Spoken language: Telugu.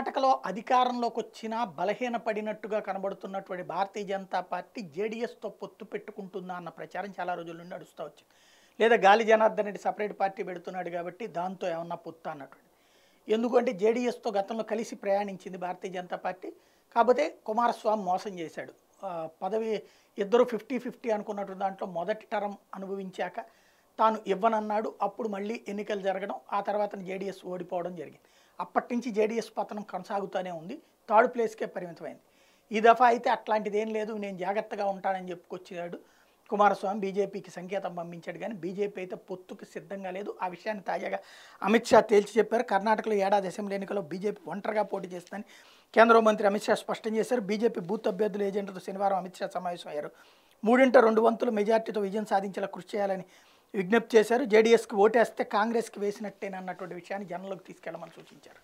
కర్ణాటకలో అధికారంలోకి వచ్చినా బలహీనపడినట్టుగా కనబడుతున్నటువంటి భారతీయ జనతా పార్టీ జేడీఎస్తో పొత్తు పెట్టుకుంటుందా అన్న ప్రచారం చాలా రోజుల నుండి నడుస్తూ వచ్చింది లేదా గాలి జనార్దన్ రెడ్డి సపరేట్ పార్టీ పెడుతున్నాడు కాబట్టి దాంతో ఏమన్నా పొత్తు అన్నటువంటి ఎందుకంటే జేడీఎస్తో గతంలో కలిసి ప్రయాణించింది భారతీయ జనతా పార్టీ కాకపోతే కుమారస్వామి మోసం చేశాడు పదవి ఇద్దరు ఫిఫ్టీ ఫిఫ్టీ అనుకున్నటువంటి దాంట్లో మొదటి టర్మ్ అనుభవించాక తాను ఇవ్వనన్నాడు అప్పుడు మళ్ళీ ఎన్నికలు జరగడం ఆ తర్వాత జేడీఎస్ ఓడిపోవడం జరిగింది అప్పటి నుంచి జేడీఎస్ పతనం కొనసాగుతూనే ఉంది థర్డ్ ప్లేస్కే పరిమితమైంది ఈ దఫా అయితే అట్లాంటిది ఏం లేదు నేను జాగ్రత్తగా ఉంటానని చెప్పుకొచ్చాడు కుమారస్వామి బీజేపీకి సంకేతం పంపించాడు కానీ బీజేపీ అయితే పొత్తుకు సిద్ధంగా లేదు ఆ విషయాన్ని తాజాగా అమిత్ షా తేల్చి చెప్పారు కర్ణాటకలో ఏడాది అసెంబ్లీ ఎన్నికల్లో బీజేపీ ఒంటరిగా పోటీ చేస్తుందని కేంద్ర మంత్రి అమిత్ షా స్పష్టం చేశారు బీజేపీ బూత్ అభ్యర్థుల ఏజెంట్లతో శనివారం అమిత్ షా సమావేశమయ్యారు మూడింట రెండు వంతుల మెజార్టీతో విజయం సాధించేలా కృషి చేయాలని విజ్ఞప్తి చేశారు జేడీఎస్కి ఓటేస్తే కాంగ్రెస్కి వేసినట్టేనన్నటువంటి విషయాన్ని జనంలోకి తీసుకెళ్లమని సూచించారు